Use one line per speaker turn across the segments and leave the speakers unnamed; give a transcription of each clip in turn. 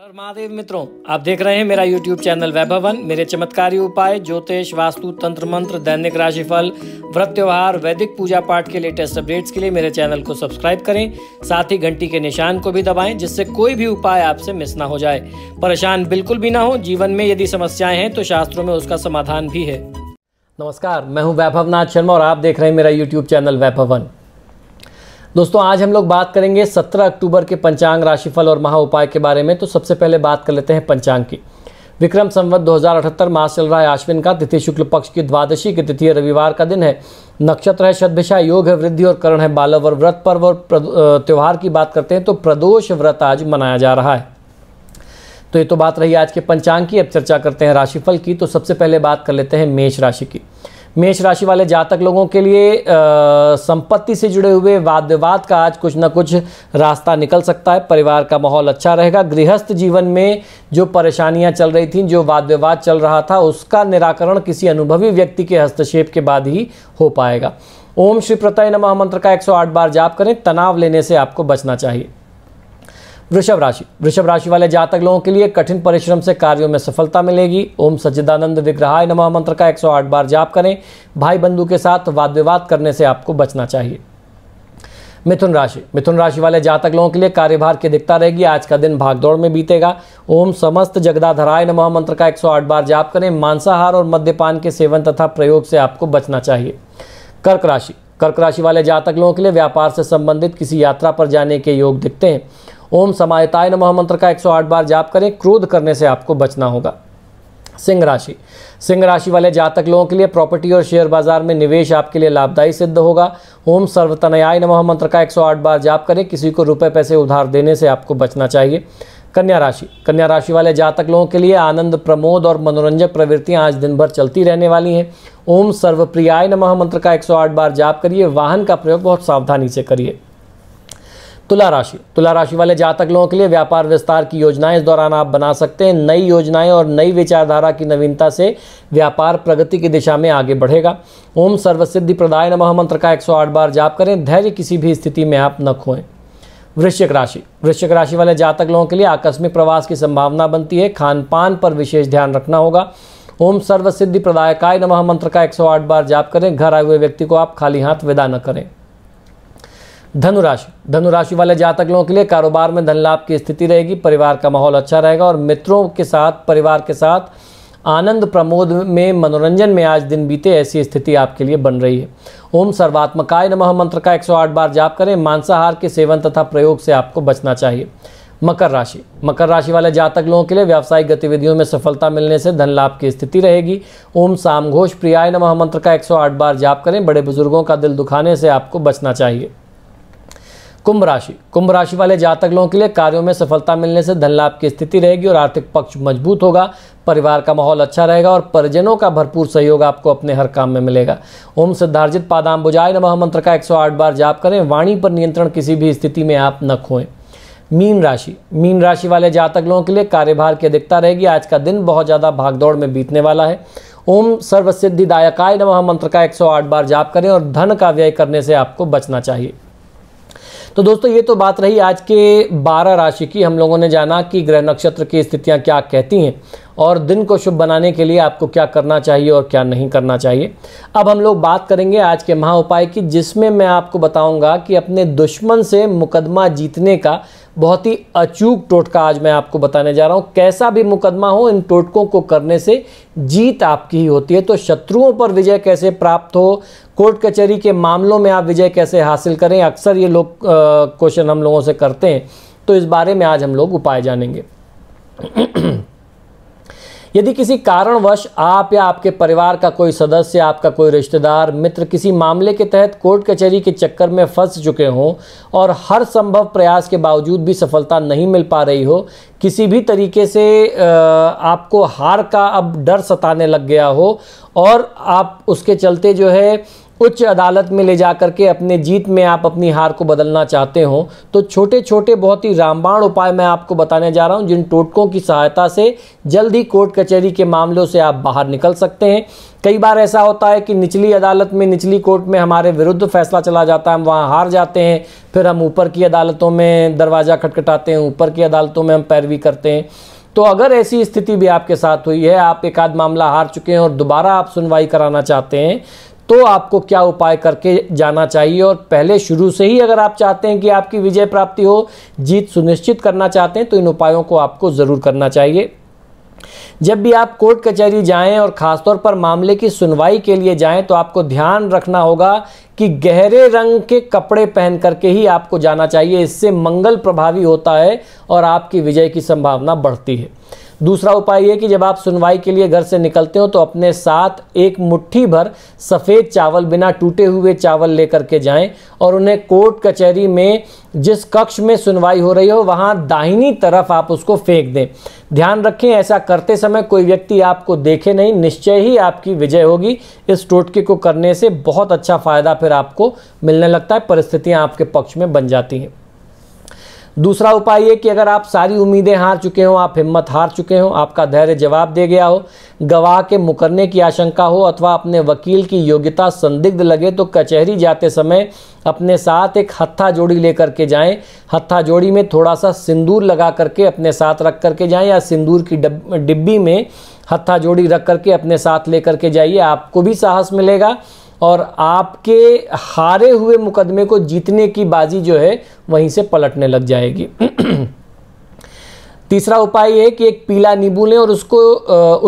हर महादेव मित्रों आप देख रहे हैं मेरा YouTube चैनल वैभवन मेरे चमत्कारी उपाय ज्योतिष वास्तु तंत्र मंत्र दैनिक राशिफल व्रत त्यौहार वैदिक पूजा पाठ के लेटेस्ट अपडेट्स के लिए मेरे चैनल को सब्सक्राइब करें साथ ही घंटी के निशान को भी दबाएं जिससे कोई भी उपाय आपसे मिस ना हो जाए परेशान बिल्कुल भी ना हो जीवन में यदि समस्याएं हैं तो शास्त्रों में उसका समाधान भी है नमस्कार मैं हूँ वैभवनाथ शर्मा और आप देख रहे हैं मेरा यूट्यूब चैनल वैभवन दोस्तों आज हम लोग बात करेंगे 17 अक्टूबर के पंचांग राशिफल और महा उपाय के बारे में तो सबसे पहले बात कर लेते हैं पंचांग की विक्रम संवत दो मास चल रहा है आश्विन का तिथि शुक्ल पक्ष की द्वादशी की तिथि रविवार का दिन है नक्षत्र है शतभिषा योग है वृद्धि और करण है बालव और व्रत पर्व और त्यौहार की बात करते हैं तो प्रदोष व्रत आज मनाया जा रहा है तो ये तो बात रही आज के पंचांग की अब चर्चा करते हैं राशिफल की तो सबसे पहले बात कर लेते हैं मेष राशि की मेष राशि वाले जातक लोगों के लिए संपत्ति से जुड़े हुए वाद विवाद का आज कुछ ना कुछ रास्ता निकल सकता है परिवार का माहौल अच्छा रहेगा गृहस्थ जीवन में जो परेशानियां चल रही थी जो वाद विवाद चल रहा था उसका निराकरण किसी अनुभवी व्यक्ति के हस्तक्षेप के बाद ही हो पाएगा ओम श्री प्रतय नमः मंत्र का 108 बार जाप करें तनाव लेने से आपको बचना चाहिए वृषभ राशि वृषभ राशि वाले जातक लोगों के लिए कठिन परिश्रम से कार्यों में सफलता मिलेगी ओम सच्चिदानंद विग्रहाय नमः मंत्र का 108 बार जाप करें भाई बंधु के साथ वाद विवाद करने से आपको बचना चाहिए मिथुन राशि मिथुन राशि वाले जातक लोगों के लिए कार्यभार की अधिकता रहेगी आज का दिन भागदौड़ में बीतेगा ओम समस्त जगदाधराय नमः मंत्र का 108 बार जाप करें मांसाहार और मद्यपान के सेवन तथा प्रयोग से आपको बचना चाहिए कर्क राशि कर्क राशि वाले जातक लोगों के लिए व्यापार से संबंधित किसी यात्रा पर जाने के योग दिखते हैं ओम समायताय नमः मंत्र का 108 बार जाप करें क्रोध करने से आपको बचना होगा सिंह राशि सिंह राशि वाले जातक लोगों के लिए प्रॉपर्टी और शेयर बाजार में निवेश आपके लिए लाभदायी सिद्ध होगा ओम सर्वतनयाय नमः मंत्र का 108 बार जाप करें किसी को रुपए पैसे उधार देने से आपको बचना चाहिए कन्या राशि कन्या राशि वाले जातक लोगों के लिए आनंद प्रमोद और मनोरंजक प्रवृत्तियां आज दिन भर चलती रहने वाली हैं ओम सर्वप्रियाय नमः मंत्र का 108 बार जाप करिए वाहन का प्रयोग बहुत सावधानी से करिए तुला राशि तुला राशि वाले जातक लोगों के लिए व्यापार विस्तार की योजनाएं इस दौरान आप बना सकते हैं नई योजनाएं और नई विचारधारा की नवीनता से व्यापार प्रगति की दिशा में आगे बढ़ेगा ओम सर्वसिद्धि प्रदाय नमः मंत्र का 108 बार जाप करें धैर्य किसी भी स्थिति में आप न खोएं वृश्चिक राशि वृश्चिक राशि वाले जातक लोगों के लिए आकस्मिक प्रवास की संभावना बनती है खान पान पर विशेष ध्यान रखना होगा ओम सर्वसिद्धि काय नमः मंत्र का 108 बार जाप करें घर आए हुए व्यक्ति को आप खाली हाथ विदा न करें धनुराशि धनुराशि वाले जातक लोगों के लिए कारोबार में धन लाभ की स्थिति रहेगी परिवार का माहौल अच्छा रहेगा और मित्रों के साथ परिवार के साथ आनंद प्रमोद में मनोरंजन में आज दिन बीते ऐसी स्थिति आपके लिए बन रही है ओम सर्वात्मकाय नमः मंत्र का 108 बार जाप करें मांसाहार के सेवन तथा प्रयोग से आपको बचना चाहिए मकर राशि मकर राशि वाले जातक लोगों के लिए व्यावसायिक गतिविधियों में सफलता मिलने से धन लाभ की स्थिति रहेगी ओम साम घोष प्रियाय नमः मंत्र का 108 बार जाप करें बड़े बुजुर्गों का दिल दुखाने से आपको बचना चाहिए कुंभ राशि कुंभ राशि वाले जातक लोगों के लिए कार्यों में सफलता मिलने से धन लाभ की स्थिति रहेगी और आर्थिक पक्ष मजबूत होगा परिवार का माहौल अच्छा रहेगा और परिजनों का भरपूर सहयोग आपको अपने हर काम में मिलेगा ओम सिद्धार्जित पादाम बुझाए नमः मंत्र का 108 बार जाप करें वाणी पर नियंत्रण किसी भी स्थिति में आप न खोएं मीन राशि मीन राशि वाले जातक लोगों के लिए कार्यभार की अधिकता रहेगी आज का दिन बहुत ज़्यादा भागदौड़ में बीतने वाला है ओम सर्वसिद्धिदायकाय नमः मंत्र का 108 बार जाप करें और धन का व्यय करने से आपको बचना चाहिए तो दोस्तों ये तो बात रही आज के 12 राशि की हम लोगों ने जाना कि ग्रह नक्षत्र की स्थितियाँ क्या कहती हैं और दिन को शुभ बनाने के लिए आपको क्या करना चाहिए और क्या नहीं करना चाहिए अब हम लोग बात करेंगे आज के महा उपाय की जिसमें मैं आपको बताऊंगा कि अपने दुश्मन से मुकदमा जीतने का बहुत ही अचूक टोटका आज मैं आपको बताने जा रहा हूँ कैसा भी मुकदमा हो इन टोटकों को करने से जीत आपकी ही होती है तो शत्रुओं पर विजय कैसे प्राप्त हो कोर्ट कचहरी के मामलों में आप विजय कैसे हासिल करें अक्सर ये लोग क्वेश्चन हम लोगों से करते हैं तो इस बारे में आज हम लोग उपाय जानेंगे यदि किसी कारणवश आप या आपके परिवार का कोई सदस्य आपका कोई रिश्तेदार मित्र किसी मामले के तहत कोर्ट कचहरी के चक्कर में फंस चुके हों और हर संभव प्रयास के बावजूद भी सफलता नहीं मिल पा रही हो किसी भी तरीके से आपको हार का अब डर सताने लग गया हो और आप उसके चलते जो है उच्च अदालत में ले जा के अपने जीत में आप अपनी हार को बदलना चाहते हो तो छोटे छोटे बहुत ही रामबाण उपाय मैं आपको बताने जा रहा हूं जिन टोटकों की सहायता से जल्द ही कोर्ट कचहरी के मामलों से आप बाहर निकल सकते हैं कई बार ऐसा होता है कि निचली अदालत में निचली कोर्ट में हमारे विरुद्ध फैसला चला जाता है हम वहाँ हार जाते हैं फिर हम ऊपर की अदालतों में दरवाज़ा खटखटाते हैं ऊपर की अदालतों में हम पैरवी करते हैं तो अगर ऐसी स्थिति भी आपके साथ हुई है आप एक आध मामला हार चुके हैं और दोबारा आप सुनवाई कराना चाहते हैं तो आपको क्या उपाय करके जाना चाहिए और पहले शुरू से ही अगर आप चाहते हैं कि आपकी विजय प्राप्ति हो जीत सुनिश्चित करना चाहते हैं तो इन उपायों को आपको ज़रूर करना चाहिए जब भी आप कोर्ट कचहरी जाएं और ख़ासतौर पर मामले की सुनवाई के लिए जाएं तो आपको ध्यान रखना होगा कि गहरे रंग के कपड़े पहन करके ही आपको जाना चाहिए इससे मंगल प्रभावी होता है और आपकी विजय की संभावना बढ़ती है दूसरा उपाय यह कि जब आप सुनवाई के लिए घर से निकलते हो तो अपने साथ एक मुट्ठी भर सफ़ेद चावल बिना टूटे हुए चावल लेकर के जाएं और उन्हें कोर्ट कचहरी में जिस कक्ष में सुनवाई हो रही हो वहाँ दाहिनी तरफ आप उसको फेंक दें ध्यान रखें ऐसा करते समय कोई व्यक्ति आपको देखे नहीं निश्चय ही आपकी विजय होगी इस टोटके को करने से बहुत अच्छा फ़ायदा फिर आपको मिलने लगता है परिस्थितियाँ आपके पक्ष में बन जाती हैं दूसरा उपाय ये कि अगर आप सारी उम्मीदें हार चुके हों आप हिम्मत हार चुके हों आपका धैर्य जवाब दे गया हो गवाह के मुकरने की आशंका हो अथवा अपने वकील की योग्यता संदिग्ध लगे तो कचहरी जाते समय अपने साथ एक हत्था जोड़ी लेकर के जाएं हत्था जोड़ी में थोड़ा सा सिंदूर लगा करके अपने साथ रख करके जाएं या सिंदूर की डिब्बी में हत्था जोड़ी रख करके अपने साथ लेकर के जाइए आपको भी साहस मिलेगा और आपके हारे हुए मुकदमे को जीतने की बाजी जो है वहीं से पलटने लग जाएगी तीसरा उपाय है कि एक पीला नींबू लें और उसको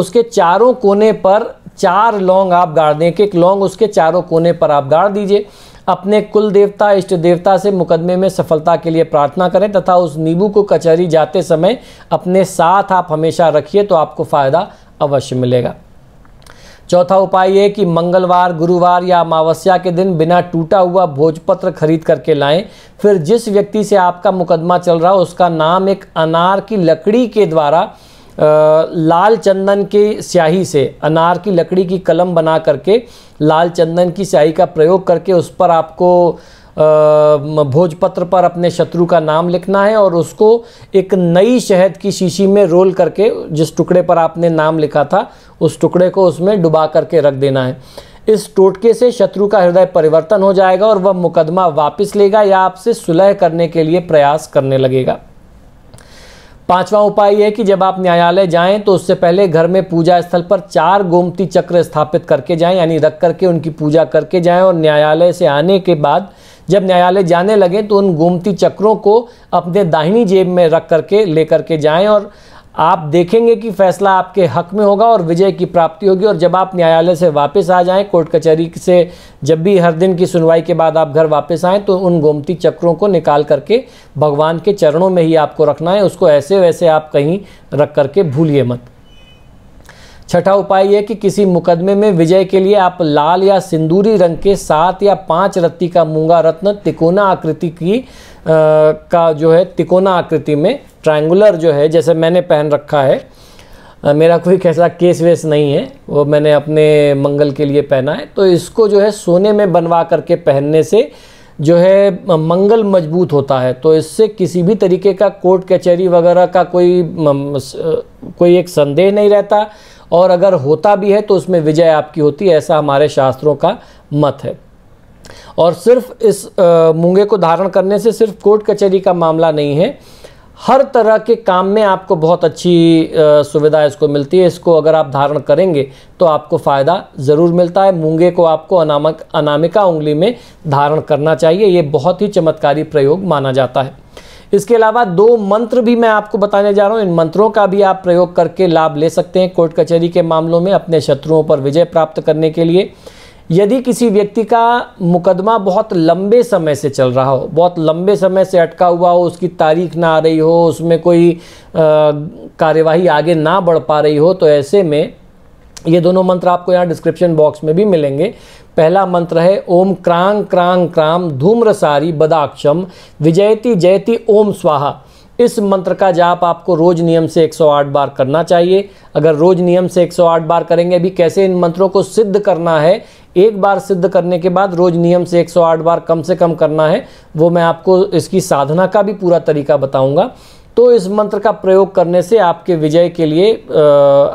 उसके चारों कोने पर चार लौंग आप गाड़ दें कि एक लौंग उसके चारों कोने पर आप गाड़ दीजिए अपने कुल देवता इष्ट देवता से मुकदमे में सफलता के लिए प्रार्थना करें तथा उस नींबू को कचहरी जाते समय अपने साथ आप हमेशा रखिए तो आपको फ़ायदा अवश्य मिलेगा चौथा उपाय ये कि मंगलवार गुरुवार या अमावस्या के दिन बिना टूटा हुआ भोजपत्र खरीद करके लाएं फिर जिस व्यक्ति से आपका मुकदमा चल रहा हो उसका नाम एक अनार की लकड़ी के द्वारा लाल चंदन के स्याही से अनार की लकड़ी की कलम बना करके लाल चंदन की स्याही का प्रयोग करके उस पर आपको भोजपत्र पर अपने शत्रु का नाम लिखना है और उसको एक नई शहद की शीशी में रोल करके जिस टुकड़े पर आपने नाम लिखा था उस टुकड़े को उसमें डुबा करके रख देना है इस टोटके से शत्रु का हृदय परिवर्तन हो जाएगा और वह मुकदमा वापस लेगा या आपसे सुलह करने के लिए प्रयास करने लगेगा पांचवा उपाय यह है कि जब आप न्यायालय जाएं तो उससे पहले घर में पूजा स्थल पर चार गोमती चक्र स्थापित करके जाएं यानी रख करके उनकी पूजा करके जाएं और न्यायालय से आने के बाद जब न्यायालय जाने लगें तो उन गोमती चक्रों को अपने दाहिनी जेब में रख करके ले के जाएं और आप देखेंगे कि फैसला आपके हक में होगा और विजय की प्राप्ति होगी और जब आप न्यायालय से वापस आ जाएं कोर्ट कचहरी से जब भी हर दिन की सुनवाई के बाद आप घर वापस आएं तो उन गोमती चक्रों को निकाल करके भगवान के चरणों में ही आपको रखना है उसको ऐसे वैसे आप कहीं रख करके भूलिए मत छठा उपाय यह कि किसी मुकदमे में विजय के लिए आप लाल या सिंदूरी रंग के सात या पाँच रत्ती का मूंगा रत्न तिकोना आकृति की आ, का जो है तिकोना आकृति में ट्रायंगुलर जो है जैसे मैंने पहन रखा है आ, मेरा कोई कैसा केस वेस नहीं है वो मैंने अपने मंगल के लिए पहना है तो इसको जो है सोने में बनवा करके पहनने से जो है मंगल मजबूत होता है तो इससे किसी भी तरीके का कोर्ट कचहरी वगैरह का कोई कोई एक संदेह नहीं रहता और अगर होता भी है तो उसमें विजय आपकी होती है ऐसा हमारे शास्त्रों का मत है और सिर्फ इस मूंगे को धारण करने से सिर्फ कोर्ट कचहरी का मामला नहीं है हर तरह के काम में आपको बहुत अच्छी सुविधा इसको मिलती है इसको अगर आप धारण करेंगे तो आपको फ़ायदा ज़रूर मिलता है मूंगे को आपको अनामक अनामिका उंगली में धारण करना चाहिए ये बहुत ही चमत्कारी प्रयोग माना जाता है इसके अलावा दो मंत्र भी मैं आपको बताने जा रहा हूँ इन मंत्रों का भी आप प्रयोग करके लाभ ले सकते हैं कोर्ट कचहरी के मामलों में अपने शत्रुओं पर विजय प्राप्त करने के लिए यदि किसी व्यक्ति का मुकदमा बहुत लंबे समय से चल रहा हो बहुत लंबे समय से अटका हुआ हो उसकी तारीख ना आ रही हो उसमें कोई कार्यवाही आगे ना बढ़ पा रही हो तो ऐसे में ये दोनों मंत्र आपको यहाँ डिस्क्रिप्शन बॉक्स में भी मिलेंगे पहला मंत्र है ओम क्रांग क्रांग क्राम धूम्रसारी बदाक्षम विजयती जयती ओम स्वाहा इस मंत्र का जाप आपको रोज नियम से 108 बार करना चाहिए अगर रोज नियम से 108 बार करेंगे अभी कैसे इन मंत्रों को सिद्ध करना है एक बार सिद्ध करने के बाद रोज नियम से 108 बार कम से कम करना है वो मैं आपको इसकी साधना का भी पूरा तरीका बताऊंगा तो इस मंत्र का प्रयोग करने से आपके विजय के लिए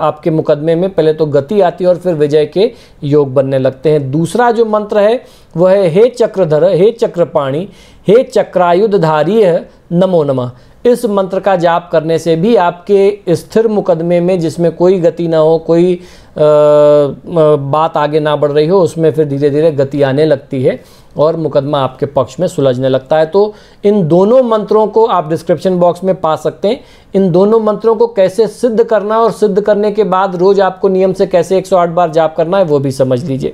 आपके मुकदमे में पहले तो गति आती है और फिर विजय के योग बनने लगते हैं दूसरा जो मंत्र है वह है हे चक्रधर हे चक्रपाणी हे चक्रायुधधारी नमो नमः इस मंत्र का जाप करने से भी आपके स्थिर मुकदमे में जिसमें कोई गति ना हो कोई बात आगे ना बढ़ रही हो उसमें फिर धीरे धीरे गति आने लगती है और मुकदमा आपके पक्ष में सुलझने लगता है तो इन दोनों मंत्रों को आप डिस्क्रिप्शन बॉक्स में पा सकते हैं इन दोनों मंत्रों को कैसे सिद्ध करना और सिद्ध करने के बाद रोज़ आपको नियम से कैसे 108 बार जाप करना है वो भी समझ लीजिए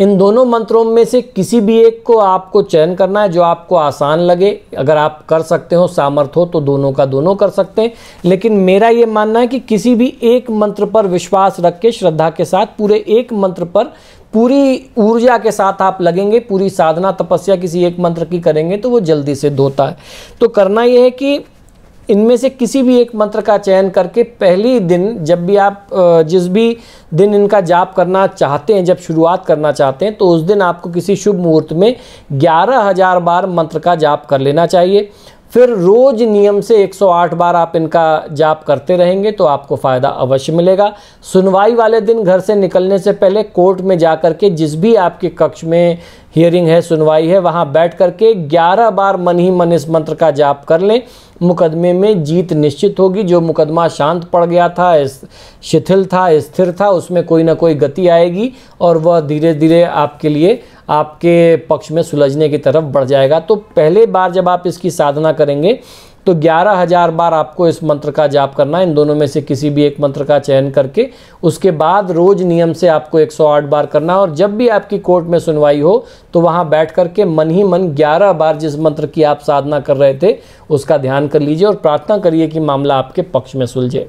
इन दोनों मंत्रों में से किसी भी एक को आपको चयन करना है जो आपको आसान लगे अगर आप कर सकते हो सामर्थ हो तो दोनों का दोनों कर सकते हैं लेकिन मेरा ये मानना है कि किसी भी एक मंत्र पर विश्वास रख के श्रद्धा के साथ पूरे एक मंत्र पर पूरी ऊर्जा के साथ आप लगेंगे पूरी साधना तपस्या किसी एक मंत्र की करेंगे तो वो जल्दी से धोता है तो करना यह है कि इनमें से किसी भी एक मंत्र का चयन करके पहले दिन जब भी आप जिस भी दिन इनका जाप करना चाहते हैं जब शुरुआत करना चाहते हैं तो उस दिन आपको किसी शुभ मुहूर्त में ग्यारह हजार बार मंत्र का जाप कर लेना चाहिए फिर रोज़ नियम से 108 बार आप इनका जाप करते रहेंगे तो आपको फ़ायदा अवश्य मिलेगा सुनवाई वाले दिन घर से निकलने से पहले कोर्ट में जा कर के जिस भी आपके कक्ष में हियरिंग है सुनवाई है वहाँ बैठ करके 11 बार मन ही मन इस मंत्र का जाप कर लें मुकदमे में जीत निश्चित होगी जो मुकदमा शांत पड़ गया था शिथिल था स्थिर था उसमें कोई ना कोई गति आएगी और वह धीरे धीरे आपके लिए आपके पक्ष में सुलझने की तरफ बढ़ जाएगा तो पहले बार जब आप इसकी साधना करेंगे तो ग्यारह हजार बार आपको इस मंत्र का जाप करना है इन दोनों में से किसी भी एक मंत्र का चयन करके उसके बाद रोज नियम से आपको 108 बार करना है और जब भी आपकी कोर्ट में सुनवाई हो तो वहाँ बैठ करके मन ही मन 11 बार जिस मंत्र की आप साधना कर रहे थे उसका ध्यान कर लीजिए और प्रार्थना करिए कि मामला आपके पक्ष में सुलझे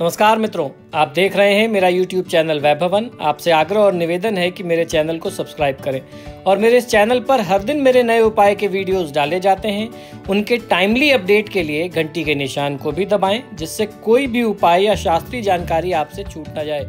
नमस्कार मित्रों आप देख रहे हैं मेरा YouTube चैनल वैभवन आपसे आग्रह और निवेदन है कि मेरे चैनल को सब्सक्राइब करें और मेरे इस चैनल पर हर दिन मेरे नए उपाय के वीडियोस डाले जाते हैं उनके टाइमली अपडेट के लिए घंटी के निशान को भी दबाएं जिससे कोई भी उपाय या शास्त्रीय जानकारी आपसे छूट ना जाए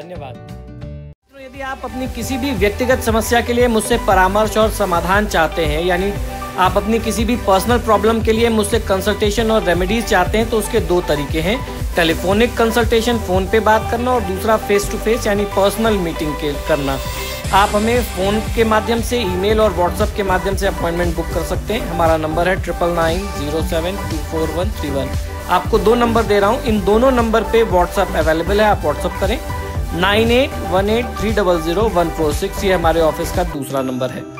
धन्यवाद यदि आप अपनी किसी भी व्यक्तिगत समस्या के लिए मुझसे परामर्श और समाधान चाहते हैं यानी आप अपनी किसी भी पर्सनल प्रॉब्लम के लिए मुझसे कंसल्टेशन और रेमेडीज चाहते हैं तो उसके दो तरीके हैं टेलीफोनिक कंसल्टेशन फ़ोन पे बात करना और दूसरा फेस टू फेस यानी पर्सनल मीटिंग के करना आप हमें फ़ोन के माध्यम से ईमेल और व्हाट्सएप के माध्यम से अपॉइंटमेंट बुक कर सकते हैं हमारा नंबर है triple nine zero seven two four one three one आपको दो नंबर दे रहा हूँ इन दोनों नंबर पे व्हाट्सएप अवेलेबल है आप व्हाट्सएप करें nine eight one eight three double zero one four six ये हमारे ऑफिस का दूसरा नंबर है